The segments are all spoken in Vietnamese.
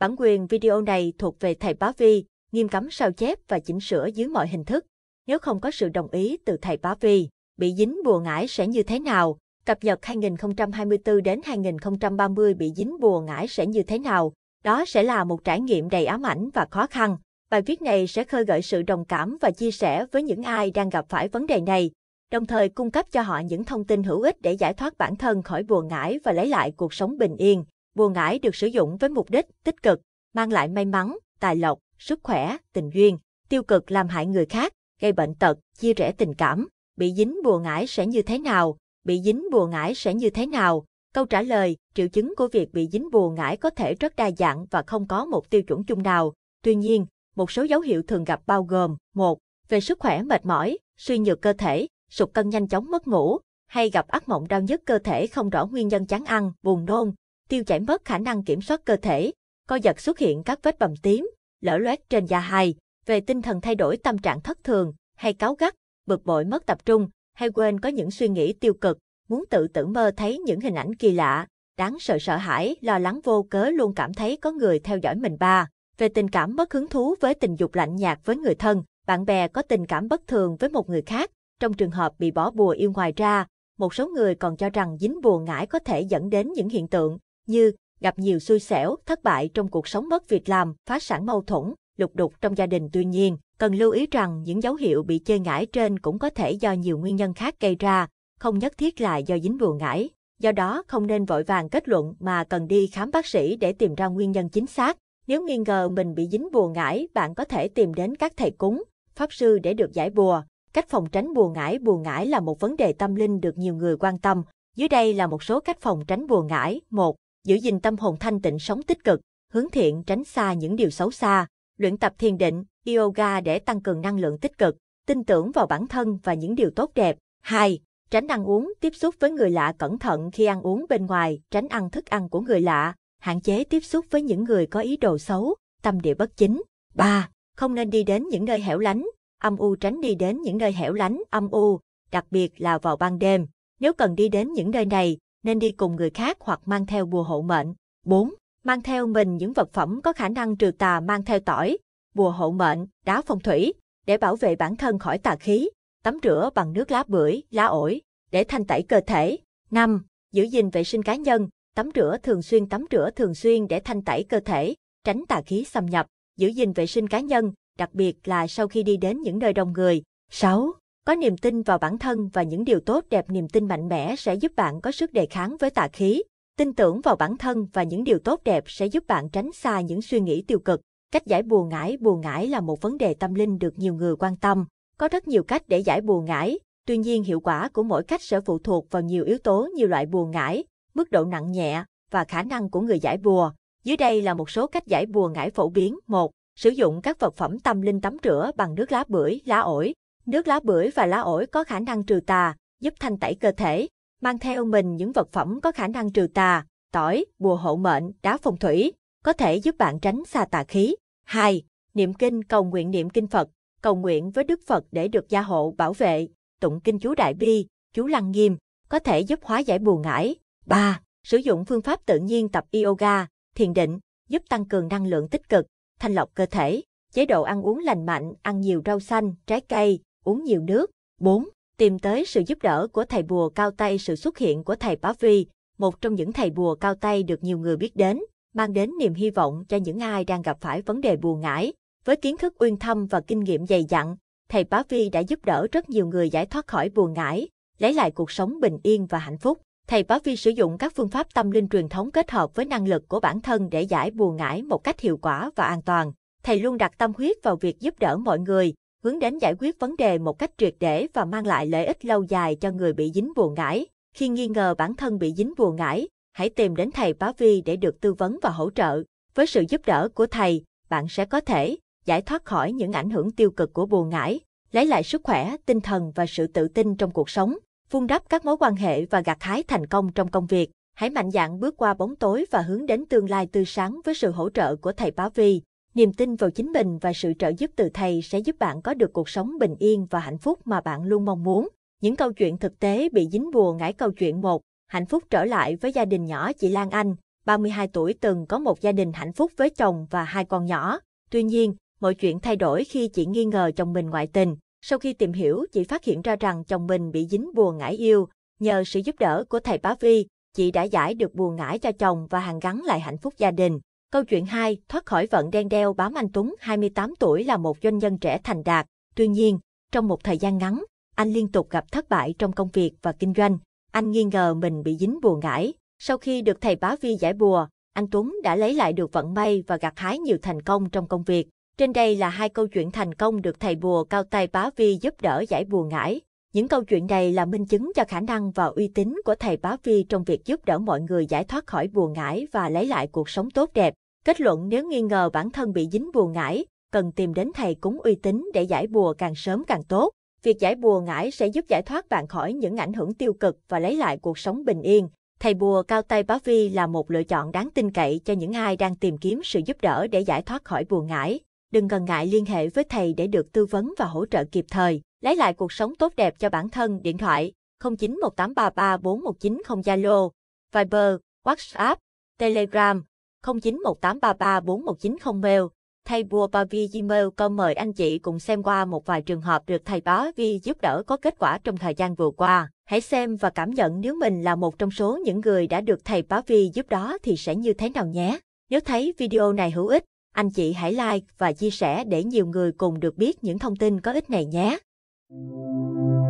Bản quyền video này thuộc về thầy Bá Vi, nghiêm cấm sao chép và chỉnh sửa dưới mọi hình thức. Nếu không có sự đồng ý từ thầy Bá Vi, bị dính bùa ngải sẽ như thế nào? Cập nhật 2024 đến 2030 bị dính bùa ngải sẽ như thế nào? Đó sẽ là một trải nghiệm đầy ám ảnh và khó khăn. Bài viết này sẽ khơi gợi sự đồng cảm và chia sẻ với những ai đang gặp phải vấn đề này, đồng thời cung cấp cho họ những thông tin hữu ích để giải thoát bản thân khỏi bùa ngải và lấy lại cuộc sống bình yên bùa ngải được sử dụng với mục đích tích cực, mang lại may mắn, tài lộc, sức khỏe, tình duyên, tiêu cực làm hại người khác, gây bệnh tật, chia rẽ tình cảm. Bị dính bùa ngải sẽ như thế nào? Bị dính bùa ngải sẽ như thế nào? Câu trả lời, triệu chứng của việc bị dính bùa ngải có thể rất đa dạng và không có một tiêu chuẩn chung nào. Tuy nhiên, một số dấu hiệu thường gặp bao gồm một Về sức khỏe mệt mỏi, suy nhược cơ thể, sụt cân nhanh chóng mất ngủ, hay gặp ác mộng đau nhức cơ thể không rõ nguyên nhân chán ăn, buồn nôn, tiêu chảy mất khả năng kiểm soát cơ thể, co giật xuất hiện các vết bầm tím, lở loét trên da hài, về tinh thần thay đổi tâm trạng thất thường, hay cáu gắt, bực bội mất tập trung, hay quên có những suy nghĩ tiêu cực, muốn tự tưởng mơ thấy những hình ảnh kỳ lạ, đáng sợ sợ hãi, lo lắng vô cớ luôn cảm thấy có người theo dõi mình ba. Về tình cảm mất hứng thú với tình dục lạnh nhạt với người thân, bạn bè có tình cảm bất thường với một người khác, trong trường hợp bị bỏ bùa yêu ngoài ra, một số người còn cho rằng dính bùa ngải có thể dẫn đến những hiện tượng như gặp nhiều xui xẻo, thất bại trong cuộc sống mất việc làm, phá sản mâu thuẫn, lục đục trong gia đình. Tuy nhiên, cần lưu ý rằng những dấu hiệu bị chê ngải trên cũng có thể do nhiều nguyên nhân khác gây ra, không nhất thiết là do dính bùa ngải. Do đó không nên vội vàng kết luận mà cần đi khám bác sĩ để tìm ra nguyên nhân chính xác. Nếu nghi ngờ mình bị dính bùa ngải, bạn có thể tìm đến các thầy cúng, pháp sư để được giải bùa. Cách phòng tránh bùa ngải Bùa ngải là một vấn đề tâm linh được nhiều người quan tâm. Dưới đây là một số cách phòng tránh bùa ngải. 1 giữ gìn tâm hồn thanh tịnh sống tích cực, hướng thiện tránh xa những điều xấu xa, luyện tập thiền định, yoga để tăng cường năng lượng tích cực, tin tưởng vào bản thân và những điều tốt đẹp. 2. Tránh ăn uống, tiếp xúc với người lạ cẩn thận khi ăn uống bên ngoài, tránh ăn thức ăn của người lạ, hạn chế tiếp xúc với những người có ý đồ xấu, tâm địa bất chính. 3. Không nên đi đến những nơi hẻo lánh, âm u tránh đi đến những nơi hẻo lánh, âm u, đặc biệt là vào ban đêm. Nếu cần đi đến những nơi này, nên đi cùng người khác hoặc mang theo bùa hộ mệnh. 4. Mang theo mình những vật phẩm có khả năng trừ tà mang theo tỏi, bùa hộ mệnh, đá phong thủy, để bảo vệ bản thân khỏi tà khí, tắm rửa bằng nước lá bưởi, lá ổi, để thanh tẩy cơ thể. 5. Giữ gìn vệ sinh cá nhân, tắm rửa thường xuyên tắm rửa thường xuyên để thanh tẩy cơ thể, tránh tà khí xâm nhập, giữ gìn vệ sinh cá nhân, đặc biệt là sau khi đi đến những nơi đông người. 6. Có niềm tin vào bản thân và những điều tốt đẹp niềm tin mạnh mẽ sẽ giúp bạn có sức đề kháng với tà khí. Tin tưởng vào bản thân và những điều tốt đẹp sẽ giúp bạn tránh xa những suy nghĩ tiêu cực. Cách giải bùa ngải Bùa ngải là một vấn đề tâm linh được nhiều người quan tâm. Có rất nhiều cách để giải bùa ngải, tuy nhiên hiệu quả của mỗi cách sẽ phụ thuộc vào nhiều yếu tố như loại bùa ngải, mức độ nặng nhẹ và khả năng của người giải bùa. Dưới đây là một số cách giải bùa ngải phổ biến. 1. Sử dụng các vật phẩm tâm linh tắm rửa bằng nước lá bưởi, lá ổi. Nước lá bưởi và lá ổi có khả năng trừ tà, giúp thanh tẩy cơ thể. Mang theo mình những vật phẩm có khả năng trừ tà, tỏi, bùa hộ mệnh, đá phong thủy, có thể giúp bạn tránh xa tà khí. 2. Niệm kinh cầu nguyện niệm kinh Phật, cầu nguyện với Đức Phật để được gia hộ bảo vệ, tụng kinh chú Đại Bi, chú Lăng Nghiêm, có thể giúp hóa giải buồn ngải. 3. Sử dụng phương pháp tự nhiên tập yoga, thiền định, giúp tăng cường năng lượng tích cực, thanh lọc cơ thể. Chế độ ăn uống lành mạnh, ăn nhiều rau xanh, trái cây, uống nhiều nước. 4. Tìm tới sự giúp đỡ của thầy bùa cao tay Sự xuất hiện của thầy Bá Vi, một trong những thầy bùa cao tay được nhiều người biết đến, mang đến niềm hy vọng cho những ai đang gặp phải vấn đề buồn ngải. Với kiến thức uyên thâm và kinh nghiệm dày dặn, thầy Bá Vi đã giúp đỡ rất nhiều người giải thoát khỏi buồn ngải, lấy lại cuộc sống bình yên và hạnh phúc. Thầy Bá Vi sử dụng các phương pháp tâm linh truyền thống kết hợp với năng lực của bản thân để giải buồn ngải một cách hiệu quả và an toàn. Thầy luôn đặt tâm huyết vào việc giúp đỡ mọi người, hướng đến giải quyết vấn đề một cách triệt để và mang lại lợi ích lâu dài cho người bị dính bùa ngải. Khi nghi ngờ bản thân bị dính bùa ngải, hãy tìm đến thầy Bá Vi để được tư vấn và hỗ trợ. Với sự giúp đỡ của thầy, bạn sẽ có thể giải thoát khỏi những ảnh hưởng tiêu cực của bùa ngải, lấy lại sức khỏe, tinh thần và sự tự tin trong cuộc sống, vun đắp các mối quan hệ và gặt hái thành công trong công việc. Hãy mạnh dạn bước qua bóng tối và hướng đến tương lai tươi sáng với sự hỗ trợ của thầy Bá Vi. Niềm tin vào chính mình và sự trợ giúp từ thầy sẽ giúp bạn có được cuộc sống bình yên và hạnh phúc mà bạn luôn mong muốn. Những câu chuyện thực tế bị dính bùa ngải câu chuyện một Hạnh phúc trở lại với gia đình nhỏ chị Lan Anh, 32 tuổi từng có một gia đình hạnh phúc với chồng và hai con nhỏ. Tuy nhiên, mọi chuyện thay đổi khi chị nghi ngờ chồng mình ngoại tình. Sau khi tìm hiểu, chị phát hiện ra rằng chồng mình bị dính bùa ngải yêu. Nhờ sự giúp đỡ của thầy Bá Vi, chị đã giải được bùa ngải cho chồng và hàn gắn lại hạnh phúc gia đình. Câu chuyện 2, thoát khỏi vận đen đeo bám anh Tuấn 28 tuổi là một doanh nhân trẻ thành đạt. Tuy nhiên, trong một thời gian ngắn, anh liên tục gặp thất bại trong công việc và kinh doanh. Anh nghi ngờ mình bị dính bùa ngải. Sau khi được thầy bá vi giải bùa, anh Tuấn đã lấy lại được vận may và gặt hái nhiều thành công trong công việc. Trên đây là hai câu chuyện thành công được thầy bùa cao tay bá vi giúp đỡ giải bùa ngải. Những câu chuyện này là minh chứng cho khả năng và uy tín của thầy Bá Vi trong việc giúp đỡ mọi người giải thoát khỏi buồn ngải và lấy lại cuộc sống tốt đẹp. Kết luận nếu nghi ngờ bản thân bị dính buồn ngải, cần tìm đến thầy cúng uy tín để giải bùa càng sớm càng tốt. Việc giải bùa ngải sẽ giúp giải thoát bạn khỏi những ảnh hưởng tiêu cực và lấy lại cuộc sống bình yên. Thầy bùa cao tay bá vi là một lựa chọn đáng tin cậy cho những ai đang tìm kiếm sự giúp đỡ để giải thoát khỏi buồn ngải. Đừng ngần ngại liên hệ với thầy để được tư vấn và hỗ trợ kịp thời lấy lại cuộc sống tốt đẹp cho bản thân điện thoại 0918334190 Zalo, Viber, WhatsApp, Telegram 0918334190 mail. Thầy Bùa Bà Vi Gmail com mời anh chị cùng xem qua một vài trường hợp được thầy Bá Vi giúp đỡ có kết quả trong thời gian vừa qua. Hãy xem và cảm nhận nếu mình là một trong số những người đã được thầy Bá Vi giúp đó thì sẽ như thế nào nhé. Nếu thấy video này hữu ích, anh chị hãy like và chia sẻ để nhiều người cùng được biết những thông tin có ích này nhé. Thank you.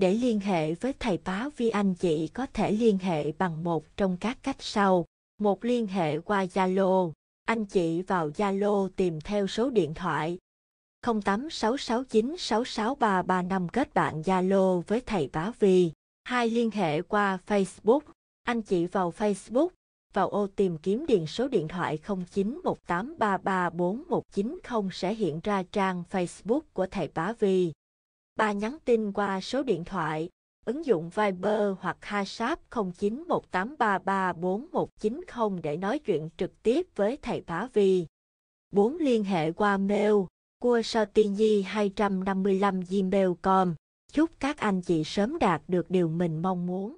Để liên hệ với thầy báo vi anh chị có thể liên hệ bằng một trong các cách sau. Một liên hệ qua Zalo. Anh chị vào Zalo tìm theo số điện thoại 0866966335 kết bạn Zalo với thầy báo vi. Hai liên hệ qua Facebook. Anh chị vào Facebook, vào ô tìm kiếm điền số điện thoại 0918334190 sẽ hiện ra trang Facebook của thầy Bá Vi bà nhắn tin qua số điện thoại, ứng dụng Viber hoặc WhatsApp 0918334190 để nói chuyện trực tiếp với thầy Bá Vi. 4. Liên hệ qua mail cua satinhi 255 gmail com chúc các anh chị sớm đạt được điều mình mong muốn